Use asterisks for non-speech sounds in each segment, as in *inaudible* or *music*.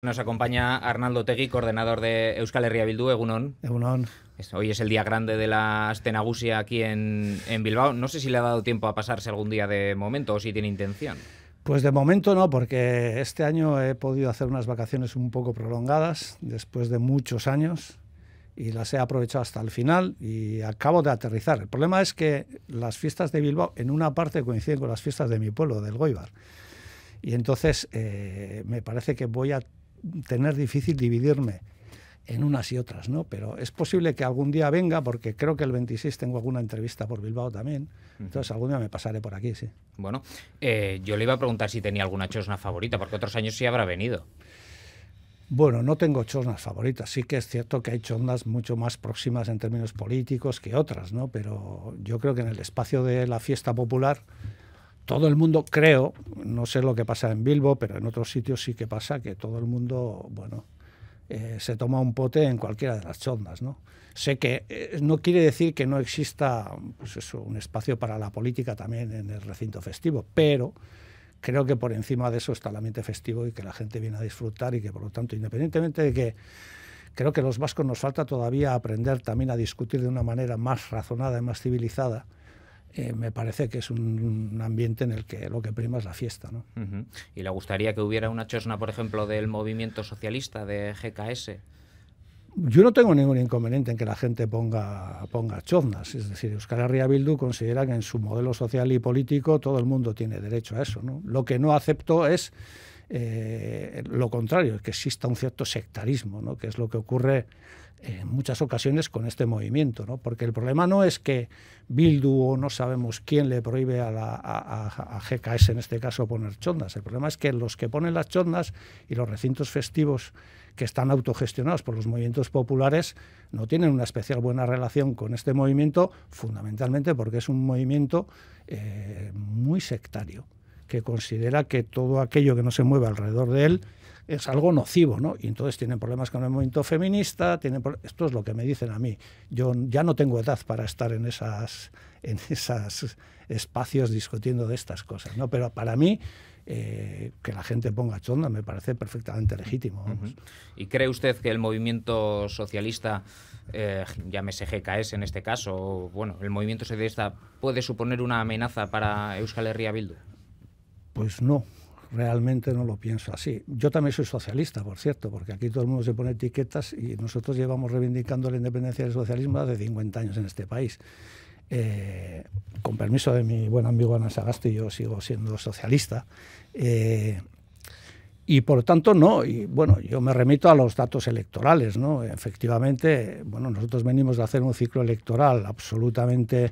Nos acompaña Arnaldo Tegui, coordinador de Euskal Herria Bildu, Egunon. Hoy es el día grande de la Astenagusia aquí en, en, Bilbao. No sé si le ha dado tiempo a pasarse algún día de momento o si tiene intención. Pues de momento no, porque este año he podido hacer unas vacaciones un poco prolongadas, después de muchos años, y las he aprovechado hasta el final y acabo de aterrizar. El problema es que las fiestas de Bilbao en una parte coinciden con las fiestas de mi pueblo, del Goibar. Y entonces eh, me parece que voy a tener difícil dividirme en unas y otras, ¿no? Pero es posible que algún día venga, porque creo que el 26 tengo alguna entrevista por Bilbao también. Entonces algún día me pasaré por aquí, sí. Bueno, eh, yo le iba a preguntar si tenía alguna chosna favorita, porque otros años sí habrá venido. Bueno, no tengo chosnas favoritas. Sí que es cierto que hay chosnas mucho más próximas en términos políticos que otras, ¿no? Pero yo creo que en el espacio de la fiesta popular todo el mundo, creo, no sé lo que pasa en Bilbo, pero en otros sitios sí que pasa que todo el mundo, bueno, eh, se toma un pote en cualquiera de las chondas, ¿no? Sé que eh, no quiere decir que no exista pues un espacio para la política también en el recinto festivo, pero creo que por encima de eso está la mente festivo y que la gente viene a disfrutar y que por lo tanto, independientemente de que creo que los vascos nos falta todavía aprender también a discutir de una manera más razonada y más civilizada, eh, me parece que es un, ambiente en el que lo que prima es la fiesta. ¿no? ¿Y le gustaría que hubiera una chosna, por ejemplo, del movimiento socialista de GKS? Yo no tengo ningún inconveniente en que la gente ponga, ponga choznas. Es decir, Euskal Herria Bildu considera que en su modelo social y político todo el mundo tiene derecho a eso. ¿no? Lo que no acepto es eh, lo contrario, que exista un cierto sectarismo, que es lo que ocurre en muchas ocasiones con este movimiento, porque el problema no es que Bildu o no sabemos quién le prohíbe a, GKS en este caso poner chondas, el problema es que los que ponen las chondas y los recintos festivos que están autogestionados por los movimientos populares no tienen una especial buena relación con este movimiento, fundamentalmente porque es un movimiento eh, muy sectario que considera que todo aquello que no se mueve alrededor de él es algo nocivo, ¿no? Y entonces tienen problemas con el movimiento feminista, tienen esto es lo que me dicen a mí. Yo ya no tengo edad para estar en esas en esos espacios discutiendo de estas cosas, ¿no? Pero para mí eh, que la gente ponga chonda me parece perfectamente legítimo. ¿Y cree usted que el movimiento socialista, eh, llámese GKS en este caso, o, bueno, el movimiento socialista puede suponer una amenaza para Euskal Herria Bildu? Pues no, realmente no lo pienso así. Yo también soy socialista, por cierto, porque aquí todo el mundo se pone etiquetas y nosotros llevamos reivindicando la independencia del socialismo hace 50 años en este país. Eh, con permiso de mi buen amigo Ana Sagasti, yo sigo siendo socialista. Eh, y por tanto no, y bueno, yo me remito a los datos electorales, ¿no? Efectivamente, bueno, nosotros venimos de hacer un ciclo electoral absolutamente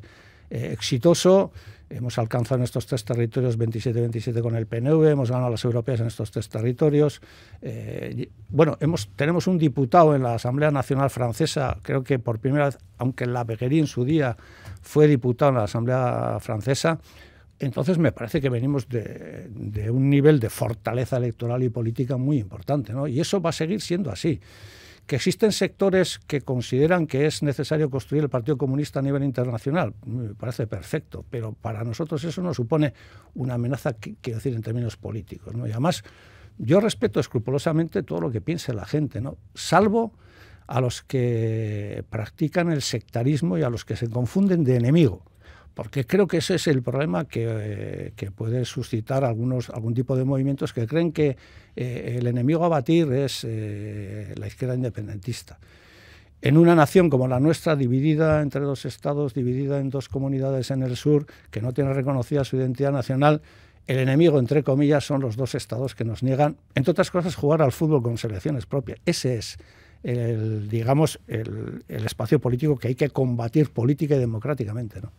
eh, exitoso. Hemos alcanzado en estos tres territorios 27-27 con el PNV, hemos ganado las europeas en estos tres territorios. Eh, bueno, hemos, tenemos un diputado en la Asamblea Nacional Francesa, creo que por primera vez, aunque la pequería en su día fue diputado en la Asamblea Francesa, entonces me parece que venimos de, de un nivel de fortaleza electoral y política muy importante, ¿no? Y eso va a seguir siendo así que existen sectores que consideran que es necesario construir el Partido Comunista a nivel internacional. Me parece perfecto, pero para nosotros eso no supone una amenaza, quiero decir, en términos políticos. ¿no? Y además, yo respeto escrupulosamente todo lo que piense la gente, ¿no? salvo a los que practican el sectarismo y a los que se confunden de enemigo porque creo que ese es el problema eh, que, puede suscitar algunos, algún tipo de movimientos que creen que eh, el enemigo a batir es eh, la izquierda independentista. En una nación como la nuestra, dividida entre dos estados, dividida en dos comunidades en el sur, que no tiene reconocida su identidad nacional, el enemigo, entre comillas, son los dos estados que nos niegan, entre otras cosas, jugar al fútbol con selecciones propias. Ese es el, digamos, el, espacio político que hay que combatir política y democráticamente. ¿no?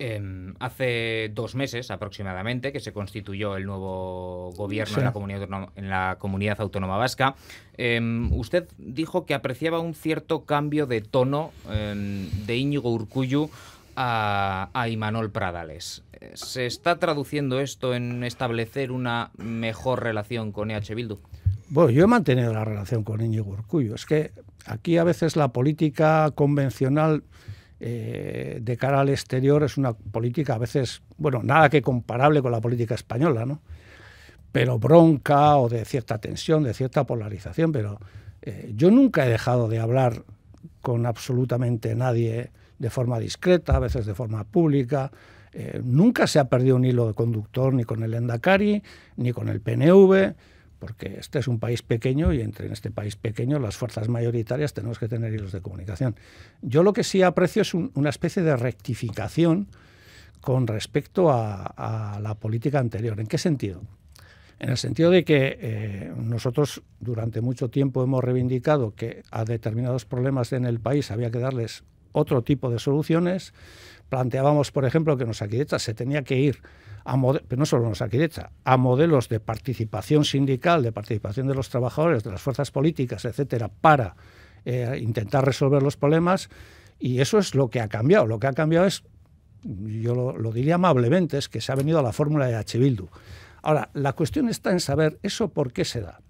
Em, hace dos meses aproximadamente que se constituyó el nuevo gobierno en, la comunidad, en, la comunidad, autónoma vasca. Em, usted dijo que apreciaba un cierto cambio de tono em, de Íñigo Urcuyu a, a Imanol Pradales. ¿Se está traduciendo esto en establecer una mejor relación con EH Bildu? Bueno, yo he mantenido la relación con Íñigo Urcullo. Es que aquí a veces la política convencional eh, de cara al exterior es una política a veces, bueno, nada que comparable con la política española, ¿no? Pero bronca o de cierta tensión, de cierta polarización. Pero eh, yo nunca he dejado de hablar con absolutamente nadie de forma discreta, a veces de forma pública. Eh, nunca se ha perdido un hilo de conductor ni con el Endacari, ni con el PNV porque este es un país pequeño y entre en este país pequeño las fuerzas mayoritarias tenemos que tener hilos de comunicación. Yo lo que sí aprecio es una especie de rectificación con respecto a, la política anterior. ¿En qué sentido? En el sentido de que eh, nosotros durante mucho tiempo hemos reivindicado que a determinados problemas en el país había que darles otro tipo de soluciones. Planteábamos, por ejemplo, que nos Osaquidecha se tenía que ir a pero no solo nos aquí a modelos de participación sindical, de participación de los trabajadores, de las fuerzas políticas, etcétera, para eh, intentar resolver los problemas. Y eso es lo que ha cambiado. Lo que ha cambiado es, yo lo, diría amablemente, es que se ha venido a la fórmula de H. Bildu. Ahora, la cuestión está en saber eso por qué se da.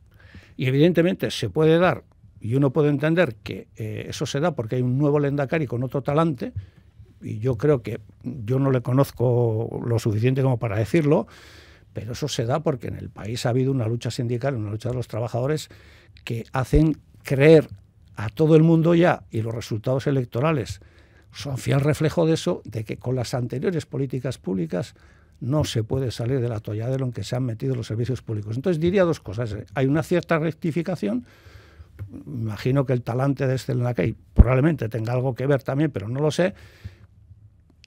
Y evidentemente se puede dar, y uno puede entender que eh, eso se da porque hay un nuevo lendacari con otro talante, y yo creo que yo no le conozco lo suficiente como para decirlo, pero eso se da porque en el país ha habido una lucha sindical, una lucha de los trabajadores que hacen creer a todo el mundo ya y los resultados electorales son fiel reflejo de eso, de que con las anteriores políticas públicas no se puede salir de la toalladera en que se han metido los servicios públicos. Entonces diría dos cosas. Hay una cierta rectificación. Imagino que el talante de este en la probablemente tenga algo que ver también, pero no lo sé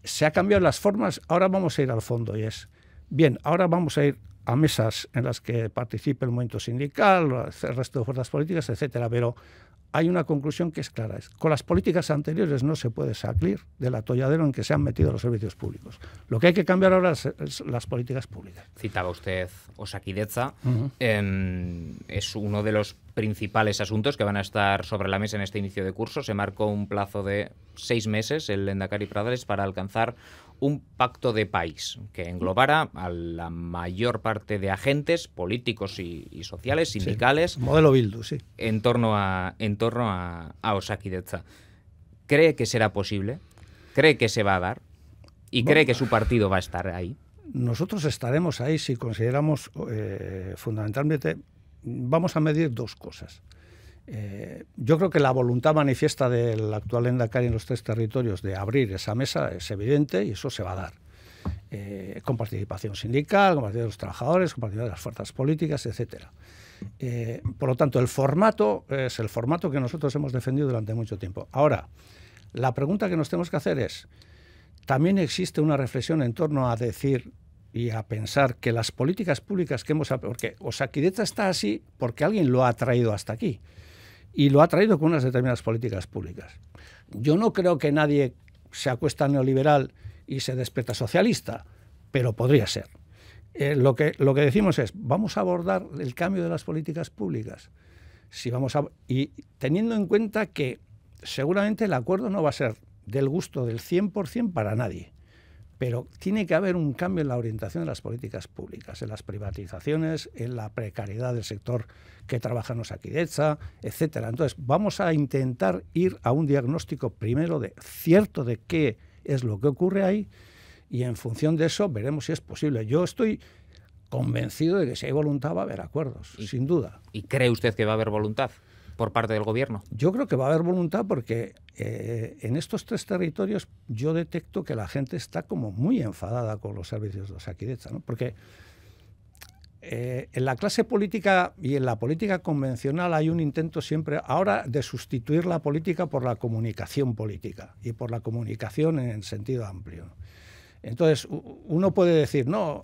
se ha cambiado las formas, ahora vamos a ir al fondo y es, bien, ahora vamos a ir a mesas en las que participe el movimiento sindical, el resto de fuerzas políticas, etcétera, pero hay una conclusión que es clara, es, con las políticas anteriores no se puede salir del atolladero en que se han metido los servicios públicos. Lo que hay que cambiar ahora es, las políticas públicas. Citaba usted Osakideza em, es uno de los principales asuntos que van a estar sobre la mesa en este inicio de curso. Se marcó un plazo de seis meses el Endacari Pradales para alcanzar un pacto de país que englobara a la mayor parte de agentes políticos y, sociales, sindicales. modelo Bildu, sí. En torno a, en torno a, Osakidetza. ¿Cree que será posible? ¿Cree que se va a dar? ¿Y cree que su partido va a estar ahí? Nosotros estaremos ahí si consideramos eh, fundamentalmente vamos a medir dos cosas. Eh, yo creo que la voluntad manifiesta del actual Endacari en los tres territorios de abrir esa mesa es evidente y eso se va a dar. Eh, con participación sindical, con participación de los trabajadores, con participación de las fuerzas políticas, etc. Eh, por lo tanto, el formato es el formato que nosotros hemos defendido durante mucho tiempo. Ahora, la pregunta que nos tenemos que hacer es, también existe una reflexión en torno a decir y a pensar que las políticas públicas que hemos... Porque Osaquideta está así porque alguien lo ha traído hasta aquí y lo ha traído con unas determinadas políticas públicas. Yo no creo que nadie se acuesta neoliberal y se despierta socialista, pero podría ser. Eh, lo, que, lo que decimos es, vamos a abordar el cambio de las políticas públicas. Si vamos y teniendo en cuenta que seguramente el acuerdo no va a ser del gusto del 100% para nadie. Pero tiene que haber un cambio en la orientación de las políticas públicas, en las privatizaciones, en la precariedad del sector que trabaja en Osaquidecha, etcétera. Entonces, vamos a intentar ir a un diagnóstico primero de cierto de qué es lo que ocurre ahí y en función de eso veremos si es posible. Yo estoy convencido de que si hay voluntad va a haber acuerdos, sin duda. ¿Y cree usted que va a haber voluntad? por parte del gobierno? Yo creo que va a haber voluntad porque eh, en estos tres territorios yo detecto que la gente está como muy enfadada con los servicios de Osakidecha, ¿no? Porque eh, en la clase política y en la política convencional hay un intento siempre ahora de sustituir la política por la comunicación política y por la comunicación en sentido amplio. Entonces, uno puede decir, no,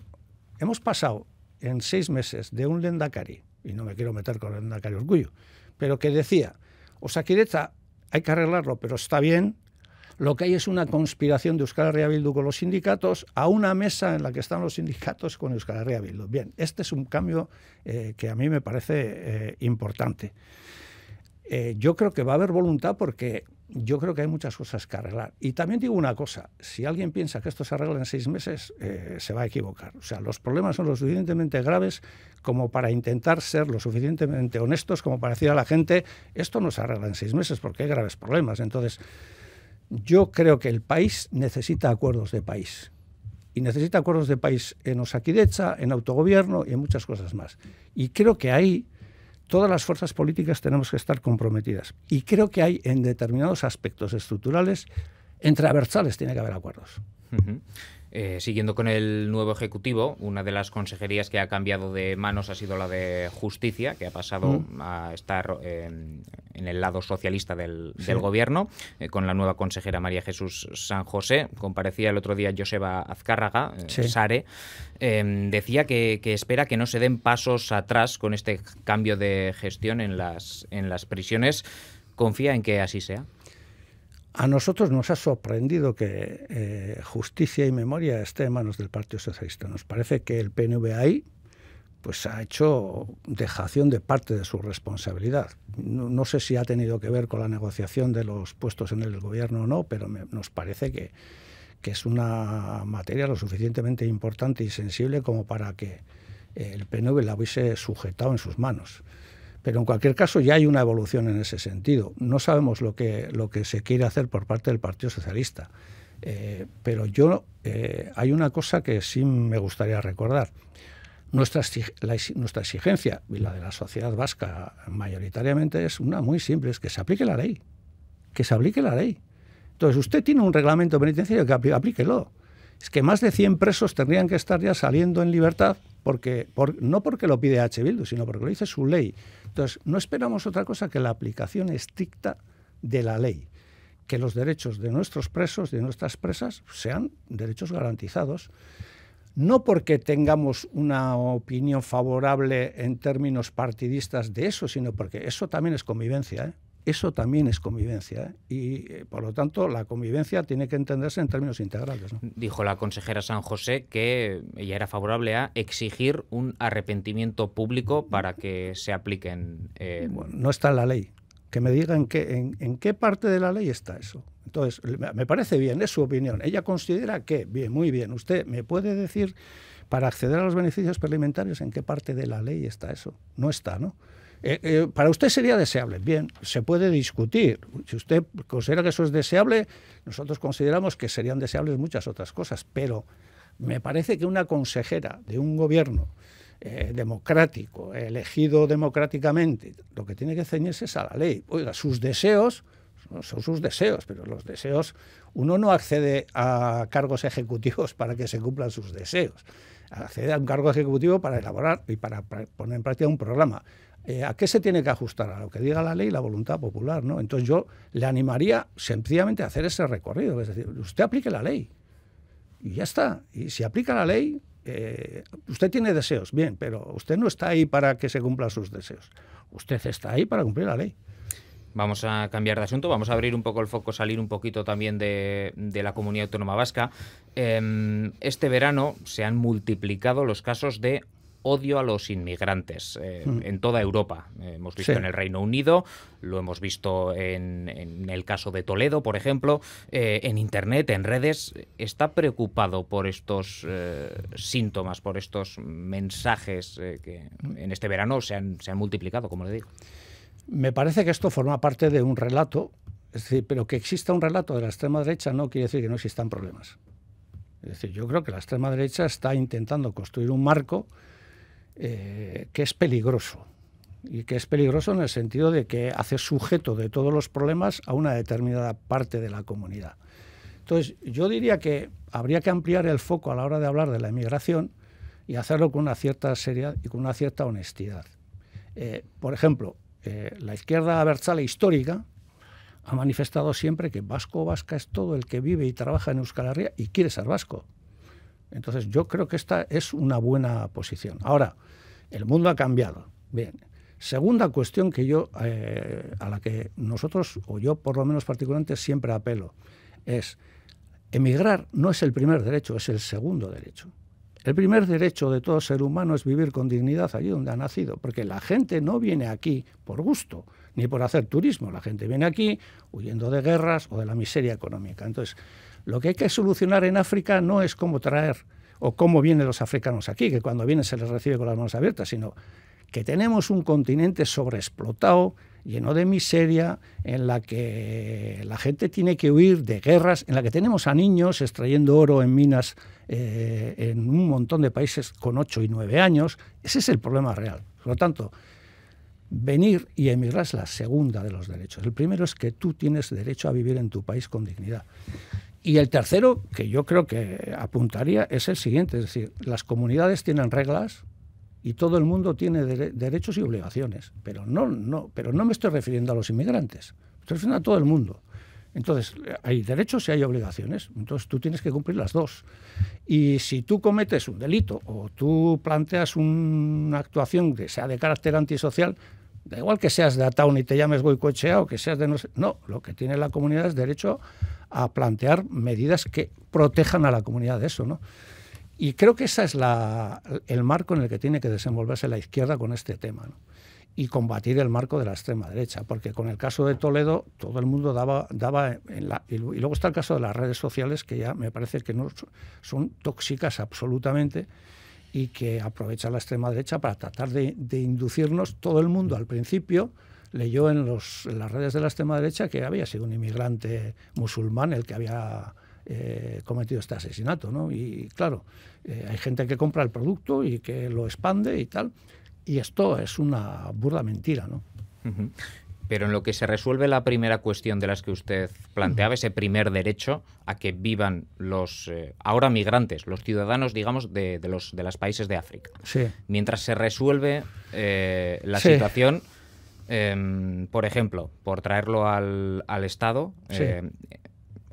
hemos pasado en seis meses de un Lendakari, y no me quiero meter con el Lendakari Orgullo, pero que decía, Osaquireta, hay que arreglarlo, pero está bien, lo que hay es una conspiración de Euskal Herria con los sindicatos a una mesa en la que están los sindicatos con Euskal Herria Bien, este es un cambio eh, que a mí me parece eh, importante. Eh, yo creo que va a haber voluntad porque yo creo que hay muchas cosas que arreglar. Y también digo una cosa, si alguien piensa que esto se arregla en seis meses, eh, se va a equivocar. O sea, los problemas son lo suficientemente graves como para intentar ser lo suficientemente honestos como para decir a la gente, esto no se arregla en seis meses porque hay graves problemas. Entonces, yo creo que el país necesita acuerdos de país. Y necesita acuerdos de país en Osakidecha, en autogobierno y en muchas cosas más. Y creo que ahí todas las fuerzas políticas tenemos que estar comprometidas. Y creo que hay en determinados aspectos estructurales, entre traversales, tiene que haber acuerdos. Eh, siguiendo con el nuevo Ejecutivo, una de las consejerías que ha cambiado de manos ha sido la de Justicia, que ha pasado mm. a estar em, en el lado socialista del, Gobierno, eh, con la nueva consejera María Jesús San José. Comparecía el otro día Joseba Azcárraga, eh, Sare, em, decía que, que, espera que no se den pasos atrás con este cambio de gestión en las, en las prisiones. ¿Confía en que así sea? A nosotros nos ha sorprendido que eh, justicia y memoria esté en manos del Partido Socialista. Nos parece que el PNV ahí pues ha hecho dejación de parte de su responsabilidad. No, sé si ha tenido que ver con la negociación de los puestos en el gobierno o no, pero nos parece que, que, es una materia lo suficientemente importante y sensible como para que eh, el PNV la hubiese sujetado en sus manos. Pero en cualquier caso ya hay una evolución en ese sentido. No sabemos lo que, lo que se quiere hacer por parte del Partido Socialista. Eh, pero yo eh, hay una cosa que sí me gustaría recordar. Nuestra, nuestra exigencia y la de la sociedad vasca mayoritariamente es una muy simple, es que se aplique la ley. Que se aplique la ley. Entonces, usted tiene un reglamento penitenciario que aplíquelo. Es que más de 100 presos tendrían que estar ya saliendo en libertad no porque lo pide H. Bildu, sino porque lo dice su ley. Entonces, no esperamos otra cosa que la aplicación estricta de la ley, que los derechos de nuestros presos, de nuestras presas, sean derechos garantizados, no porque tengamos una opinión favorable en términos partidistas de eso, sino porque eso también es convivencia. ¿eh? eso también es convivencia. ¿eh? Y eh, por lo tanto, la convivencia tiene que entenderse en términos integrales. Dijo la consejera San José que ella era favorable a exigir un arrepentimiento público para que se apliquen. no está en la ley. Que me digan en, qué parte de la ley está eso. Entonces, me parece bien, es su opinión. Ella considera que, bien, muy bien, usted me puede decir para acceder a los beneficios parlamentarios en qué parte de la ley está eso. No está, ¿no? Eh, eh, para usted sería deseable. Bien, se puede discutir. Si usted considera que eso es deseable, nosotros consideramos que serían deseables muchas otras cosas, pero me parece que una consejera de un gobierno eh, democrático, elegido democráticamente, lo que tiene que ceñirse es a la ley. Oiga, sus deseos son sus deseos, pero los deseos, uno no accede a cargos ejecutivos para que se cumplan sus deseos, accede a un cargo ejecutivo para elaborar y para poner en práctica un programa. Eh, ¿a qué se tiene que ajustar? A lo que diga la ley y la voluntad popular, ¿no? Entonces yo le animaría sencillamente a hacer ese recorrido, es decir, usted aplique la ley y ya está. Y si aplica la ley, eh, usted tiene deseos, bien, pero usted no está ahí para que se cumplan sus deseos. Usted está ahí para cumplir la ley. Vamos a cambiar de asunto, vamos a abrir un poco el foco, salir un poquito también de, la comunidad autónoma vasca. Em, este verano se han multiplicado los casos de odio a los inmigrantes eh, mm. en toda Europa. hemos visto en el Reino Unido, lo hemos visto en, el caso de Toledo, por ejemplo, eh, en Internet, en redes. ¿Está preocupado por estos eh, síntomas, por estos mensajes que en este verano se han, multiplicado, como le digo? Me parece que esto forma parte de un relato, es pero que exista un relato de la extrema derecha no quiere decir que no existan problemas. Es decir, yo creo que la extrema derecha está intentando construir un marco eh, que es peligroso. Y que es peligroso en el sentido de que hace sujeto de todos los problemas a una determinada parte de la comunidad. Entonces, yo diría que habría que ampliar el foco a la hora de hablar de la emigración y hacerlo con una cierta seriedad y con una cierta honestidad. Eh, por ejemplo, eh, la izquierda abertzale histórica ha manifestado siempre que vasco o vasca es todo el que vive y trabaja en Euskal Herria y quiere ser vasco. Entonces yo creo que esta es una buena posición. Ahora, el mundo ha cambiado. Bien. Segunda cuestión que yo, eh, a la que nosotros, o yo por lo menos particularmente, siempre apelo, es emigrar no es el primer derecho, es el segundo derecho. El primer derecho de todo ser humano es vivir con dignidad allí donde ha nacido, porque la gente no viene aquí por gusto ni por hacer turismo, la gente viene aquí huyendo de guerras o de la miseria económica. Entonces, lo que hay que solucionar en África no es cómo traer o cómo vienen los africanos aquí, que cuando vienen se les recibe con las manos abiertas, sino que tenemos un continente sobreexplotado, lleno de miseria, en la que la gente tiene que huir de guerras, en la que tenemos a niños extrayendo oro en minas eh, en un montón de países con 8 y 9 años. Ese es el problema real. Por lo tanto, venir y emigrar es la segunda de los derechos. El primero es que tú tienes derecho a vivir en tu país con dignidad. Y el tercero, que yo creo que apuntaría, es el siguiente, es decir, las comunidades tienen reglas y todo el mundo tiene derechos y obligaciones, pero no, no, pero no me estoy refiriendo a los inmigrantes, estoy refiriendo a todo el mundo. Entonces, hay derechos y hay obligaciones. Entonces, tú tienes que cumplir las dos. Y si tú cometes un delito o tú planteas una actuación que sea de carácter antisocial, Da igual que seas de Ataun y te llames Goicoechea o que seas de no sé. No, lo que tiene la comunidad es derecho a plantear medidas que protejan a la comunidad de eso, ¿no? Y creo que ese es la, el marco en el que tiene que desenvolverse la izquierda con este tema, ¿no? Y combatir el marco de la extrema derecha, porque con el caso de Toledo todo el mundo daba. daba en la, y luego está el caso de las redes sociales, que ya me parece que no son tóxicas absolutamente y que aprovecha la extrema derecha para tratar de, inducirnos todo el mundo al principio leyó en, las redes de la extrema derecha que había sido un inmigrante musulmán el que había eh, cometido este asesinato. Y claro, eh, hay gente que compra el producto y que lo expande y tal. Y esto es una burda mentira. ¿no? Pero en lo que se resuelve la primera cuestión de las que usted planteaba, ese primer derecho a que vivan los eh, ahora migrantes, los ciudadanos, digamos, de, los de los países de África. Mientras se resuelve eh, la situación, em, por ejemplo, por traerlo al, al Estado, eh,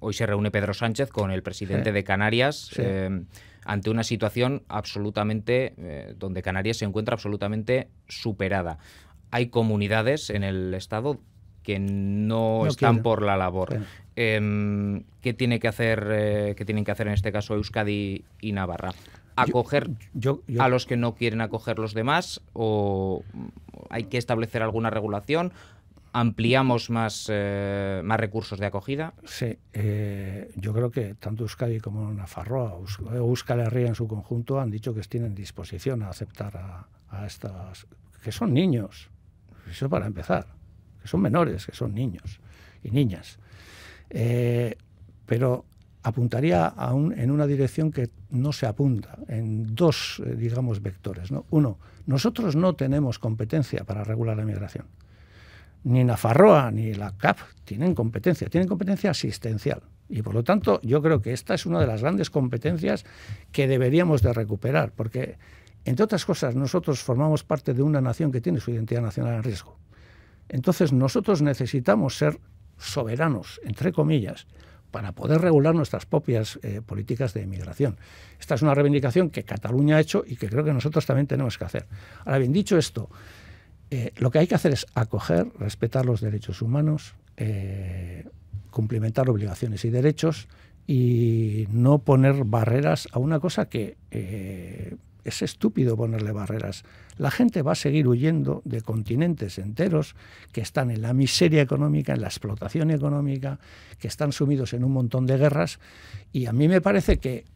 hoy se reúne Pedro Sánchez con el presidente de Canarias em, ante una situación absolutamente donde Canarias se encuentra absolutamente superada hay comunidades en el Estado que no, están por la labor. Em, ¿Qué tiene que hacer, eh, tienen que hacer en este caso Euskadi y Navarra? acoger yo, a los que no quieren acoger los demás o hay que establecer alguna regulación ampliamos más eh, más recursos de acogida sí eh, yo creo que tanto Euskadi como Nafarroa Euskal Herria en su conjunto han dicho que tienen disposición a aceptar a estas que son niños eso para empezar, que son menores, que son niños y niñas. Eh, pero apuntaría a en una dirección que no se apunta, en dos, eh, digamos, vectores. ¿no? Uno, nosotros no tenemos competencia para regular la migración. Ni Nafarroa ni la CAP tienen competencia, tienen competencia asistencial. Y por lo tanto, yo creo que esta es una de las grandes competencias que deberíamos de recuperar, porque entre otras cosas, nosotros formamos parte de una nación que tiene su identidad nacional en riesgo. Entonces, nosotros necesitamos ser soberanos, entre comillas, para poder regular nuestras propias eh, políticas de inmigración. Esta es una reivindicación que Cataluña ha hecho y que creo que nosotros también tenemos que hacer. Ahora bien, dicho esto, eh, lo que hay que hacer es acoger, respetar los derechos humanos, eh, cumplimentar obligaciones y derechos y no poner barreras a una cosa que es estúpido ponerle barreras. La gente va a seguir huyendo de continentes enteros que están en la miseria económica, en la explotación económica, que están sumidos en un montón de guerras. Y a mí me parece que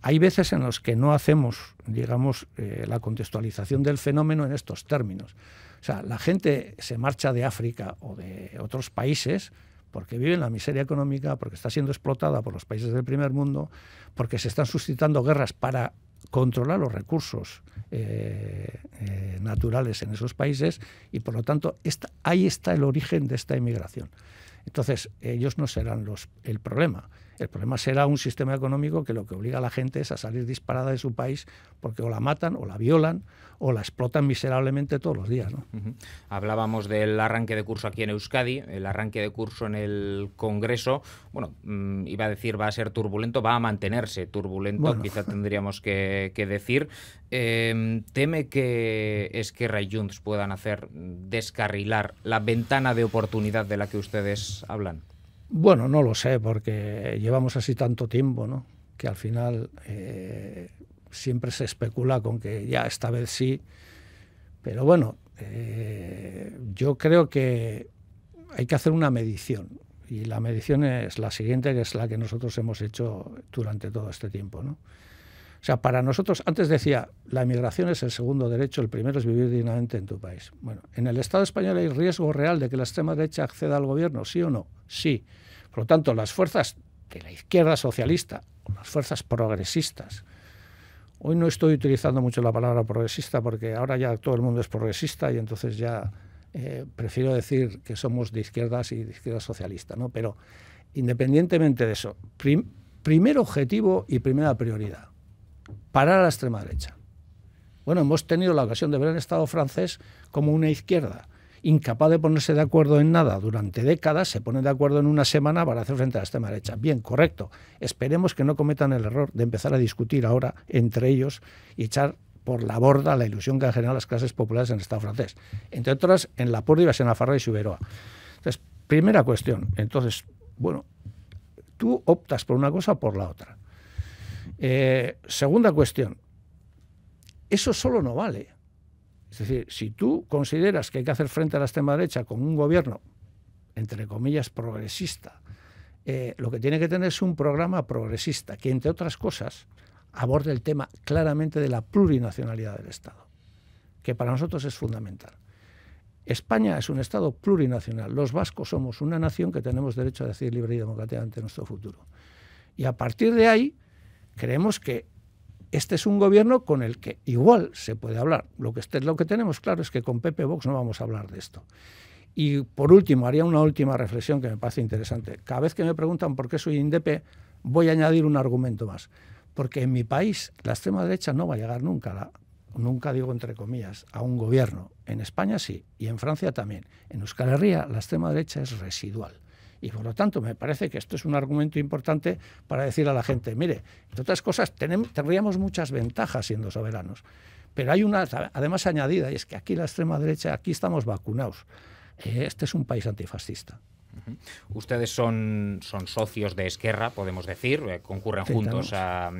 hay veces en los que no hacemos, digamos, eh, la contextualización del fenómeno en estos términos. O sea, la gente se marcha de África o de otros países porque vive en la miseria económica, porque está siendo explotada por los países del primer mundo, porque se están suscitando guerras para controlar los recursos eh, eh, naturales en esos países y por lo tanto ahí está el origen de esta inmigración. Entonces ellos no serán los, el problema. El problema será un sistema económico que lo que obliga a la gente es a salir disparada de su país porque o la matan o la violan o la explotan miserablemente todos los días. ¿no? Hablábamos del arranque de curso aquí en Euskadi, el arranque de curso en el Congreso. Bueno, mm, iba a decir va a ser turbulento, va a mantenerse turbulento, quizá *laughs* tendríamos que, decir. Em, ¿Teme que Esquerra y Junts puedan hacer descarrilar la ventana de oportunidad de la que ustedes hablan? Bueno, no lo sé, porque llevamos así tanto tiempo, ¿no? Que al final eh, siempre se especula con que ya esta vez sí. Pero bueno, eh, yo creo que hay que hacer una medición. Y la medición es la siguiente, que es la que nosotros hemos hecho durante todo este tiempo, ¿no? O sea, para nosotros, antes decía, la inmigración es el segundo derecho, el primero es vivir dignamente en tu país. Bueno, ¿en el Estado español hay riesgo real de que la extrema derecha acceda al gobierno? ¿Sí o no? Sí. Por lo tanto, las fuerzas de la izquierda socialista las fuerzas progresistas, hoy no estoy utilizando mucho la palabra progresista porque ahora ya todo el mundo es progresista y entonces ya eh, prefiero decir que somos de izquierdas y de izquierda socialista, ¿no? Pero independientemente de eso, primer objetivo y primera prioridad parar a la extrema derecha. Bueno, hemos tenido la ocasión de ver el Estado francés como una izquierda, incapaz de ponerse de acuerdo en nada durante décadas, se pone de acuerdo en una semana para hacer frente a la extrema derecha. Bien, correcto. Esperemos que no cometan el error de empezar a discutir ahora entre ellos y echar por la borda la ilusión que han generado las clases populares en el Estado francés. Entre otras, en la Puerta en la Farra y Suberoa. Entonces, primera cuestión. Entonces, bueno, tú optas por una cosa o por la otra. Eh, segunda cuestión, eso solo no vale. Es decir, si tú consideras que hay que hacer frente a la extrema derecha con un gobierno, entre comillas, progresista, eh, lo que tiene que tener es un programa progresista que, entre otras cosas, aborde el tema claramente de la plurinacionalidad del Estado, que para nosotros es fundamental. España es un Estado plurinacional. Los vascos somos una nación que tenemos derecho a decir libre y democráticamente nuestro futuro. Y a partir de ahí, creemos que este es un gobierno con el que igual se puede hablar. Lo que, este, lo que tenemos claro es que con Pepe Vox no vamos a hablar de esto. Y por último, haría una última reflexión que me parece interesante. Cada vez que me preguntan por qué soy INDEP voy a añadir un argumento más. Porque en mi país la extrema derecha no va a llegar nunca, nunca digo entre comillas, a un gobierno. En España sí, y en Francia también. En Euskal Herria la extrema derecha es residual. Y por lo tanto, me parece que esto es un argumento importante para decir a la gente, mire, entre otras cosas, tendríamos muchas ventajas siendo soberanos. Pero hay una, además, añadida, y es que aquí la extrema derecha, aquí estamos vacunados. Eh, este es un país antifascista. Ustedes son, son socios de Esquerra, podemos decir, eh, concurren juntos a,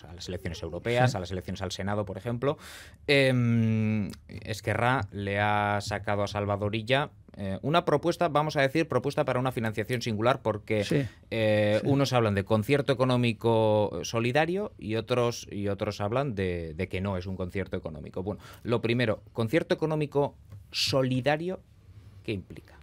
pues, a las elecciones europeas, a las elecciones al Senado, por ejemplo. Em, Esquerra le ha sacado a Salvadorilla eh, una propuesta, vamos a decir, propuesta para una financiación singular, porque eh, unos hablan de concierto económico solidario y otros, y otros hablan de, que no es un concierto económico. Bueno, lo primero, concierto económico solidario, ¿qué implica?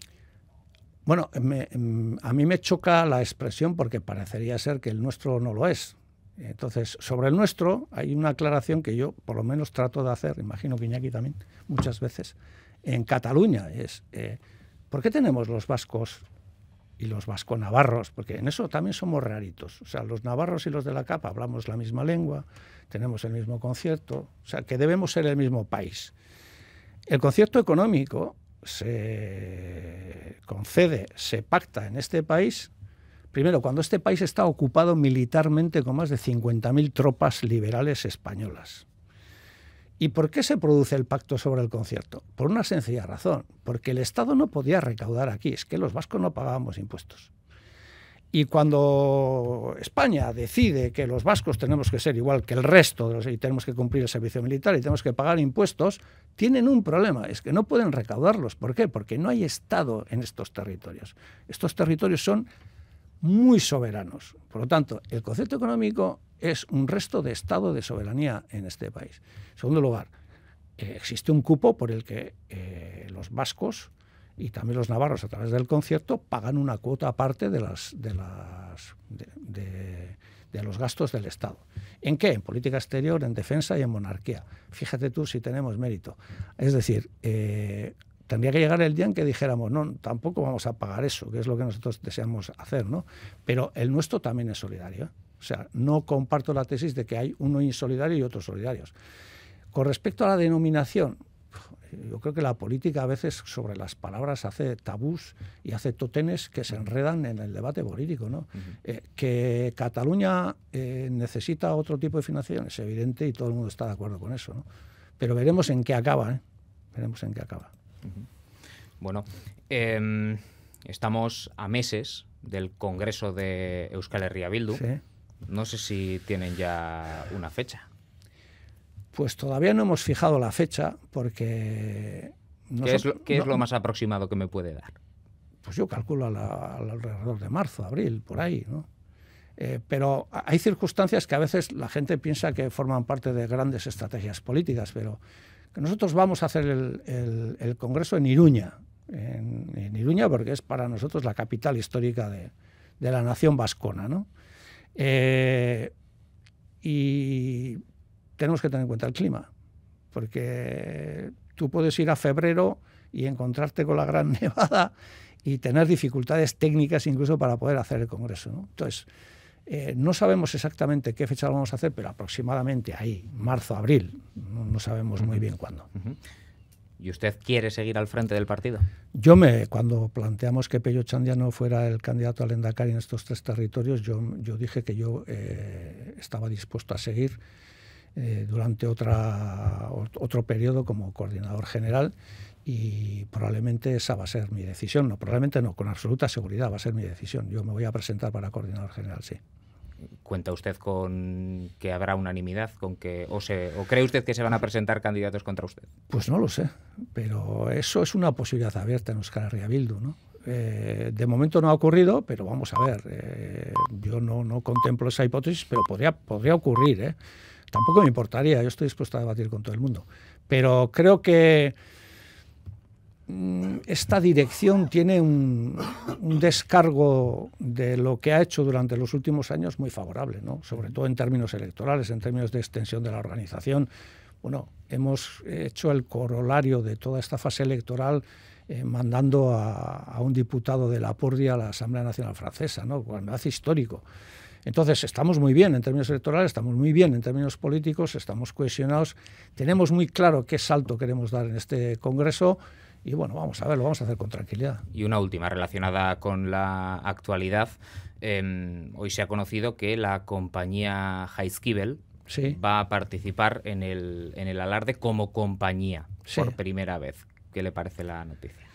Bueno, em, a mí me choca la expresión porque parecería ser que el nuestro no lo es. Entonces, sobre el nuestro hay una aclaración que yo por lo menos trato de hacer, imagino que Iñaki también muchas veces, en Cataluña es, eh, ¿por qué tenemos los vascos y los vasco-navarros? Porque en eso también somos raritos. O sea, los navarros y los de la capa hablamos la misma lengua, tenemos el mismo concierto, o sea, que debemos ser el mismo país. El concierto económico se concede, se pacta en este país Primero, cuando este país está ocupado militarmente con más de 50.000 tropas liberales españolas. ¿Y por qué se produce el pacto sobre el concierto? Por una sencilla razón, porque el Estado no podía recaudar aquí, es que los vascos no pagábamos impuestos. Y cuando España decide que los vascos tenemos que ser igual que el resto y tenemos que cumplir el servicio militar y tenemos que pagar impuestos, tienen un problema, es que no pueden recaudarlos. ¿Por qué? Porque no hay Estado en estos territorios. Estos territorios son muy soberanos. Por lo tanto, el concepto económico es un resto de estado de soberanía en este país. En segundo lugar, eh, existe un cupo por el que eh, los vascos y también los navarros a través del concierto pagan una cuota aparte de, las, de, los gastos del Estado. ¿En qué? En política exterior, en defensa y en monarquía. Fíjate tú si tenemos mérito. Es decir, eh, tendría que llegar el día en que dijéramos, no, tampoco vamos a pagar eso, que es lo que nosotros deseamos hacer, ¿no? Pero el nuestro también es solidario. O sea, no comparto la tesis de que hay uno insolidario y otros solidarios. Con respecto a la denominación, yo creo que la política a veces sobre las palabras hace tabús y hace totenes que se enredan en el debate político. ¿no? Eh, que Cataluña eh, necesita otro tipo de financiación es evidente y todo el mundo está de acuerdo con eso. ¿no? Pero veremos en qué acaba. ¿eh? Veremos en qué acaba. Bueno, em, estamos a meses del Congreso de Euskal Herria Bildu. No sé si tienen ya una fecha. Pues todavía no hemos fijado la fecha porque... No ¿Qué, es lo, qué es lo más aproximado que me puede dar? Pues yo calculo alrededor de marzo, abril, por ahí, ¿no? Eh, pero hay circunstancias que a veces la gente piensa que forman parte de grandes estrategias políticas, pero nosotros vamos a hacer el, Congreso en Iruña, en, en, porque es para nosotros la capital histórica de, la nación vascona. ¿no? Eh, y tenemos que tener en cuenta el clima, porque tú puedes ir a febrero y encontrarte con la gran *laughs* nevada y tener dificultades técnicas incluso para poder hacer el Congreso. Entonces, eh, no sabemos exactamente qué fecha lo vamos a hacer, pero aproximadamente ahí, marzo, abril, no, sabemos muy bien cuándo. ¿Y usted quiere seguir al frente del partido? Yo me, cuando planteamos que Pello Chandiano no fuera el candidato al Endacari en estos tres territorios, yo, dije que yo eh, estaba dispuesto a seguir eh, durante otra, otro periodo como coordinador general y probablemente esa va a ser mi decisión. No, probablemente no, con absoluta seguridad va a ser mi decisión. Yo me voy a presentar para coordinador general, sí. ¿Cuenta usted con que habrá unanimidad? con que o, se, ¿O cree usted que se van a presentar candidatos contra usted? Pues no lo sé, pero eso es una posibilidad abierta en Euskal Herria Bildu, ¿no? Eh, de momento no ha ocurrido, pero vamos a ver. Eh, yo no, no contemplo esa hipótesis, pero podría, podría ocurrir. ¿eh? Tampoco me importaría, yo estoy dispuesto a debatir con todo el mundo. Pero creo que mm, esta dirección tiene un, descargo de lo que ha hecho durante los últimos años muy favorable, ¿no? sobre todo en términos electorales, en términos de extensión de la organización. Bueno, hemos hecho el corolario de toda esta fase electoral eh, mandando a, un diputado de la Pordia a la Asamblea Nacional Francesa, ¿no? cuando hace histórico. Entonces, estamos muy bien en términos electorales, estamos muy bien en términos políticos, estamos cohesionados, tenemos muy claro qué salto queremos dar en este Congreso. Y bueno, vamos a ver, lo vamos a hacer con tranquilidad. Y una última relacionada con la actualidad. Em, hoy se ha conocido que la compañía Heiskibel va a participar en el, en el alarde como compañía por primera vez. ¿Qué le parece la noticia?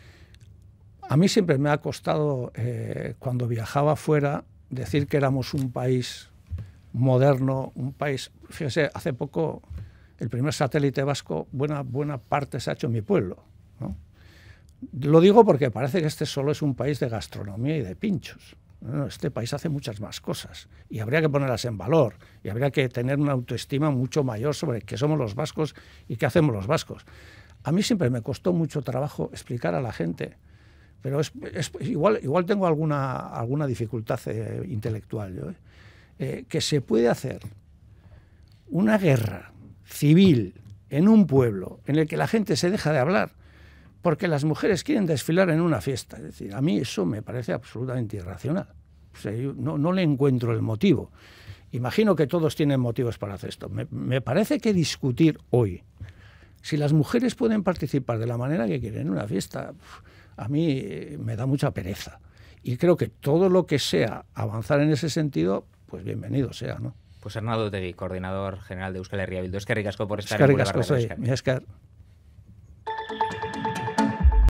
A mí siempre me ha costado, eh, cuando viajaba fuera, decir que éramos un país moderno, un país, fíjese, hace poco el primer satélite vasco, buena, buena parte se ha hecho en mi pueblo. Lo digo porque parece que este solo es un país de gastronomía y de pinchos. este país hace muchas más cosas y habría que ponerlas en valor y habría que tener una autoestima mucho mayor sobre qué somos los vascos y qué hacemos los vascos. A mí siempre me costó mucho trabajo explicar a la gente pero es, igual, tengo alguna, alguna dificultad eh, intelectual. Eh. Eh, que se puede hacer una guerra civil en un pueblo en el que la gente se deja de hablar porque las mujeres quieren desfilar en una fiesta. Es decir, a mí eso me parece absolutamente irracional. no, le encuentro el motivo. Imagino que todos tienen motivos para hacer esto. Me, parece que discutir hoy si las mujeres pueden participar de la manera que quieren en una fiesta a mí eh, me da mucha pereza. Y creo que todo lo que sea avanzar en ese sentido, pues bienvenido sea, ¿no? Pues Hernando Tegui, coordinador general de Euskal Herria Bildu. Es que ricasco por estar es que en Euskal soy.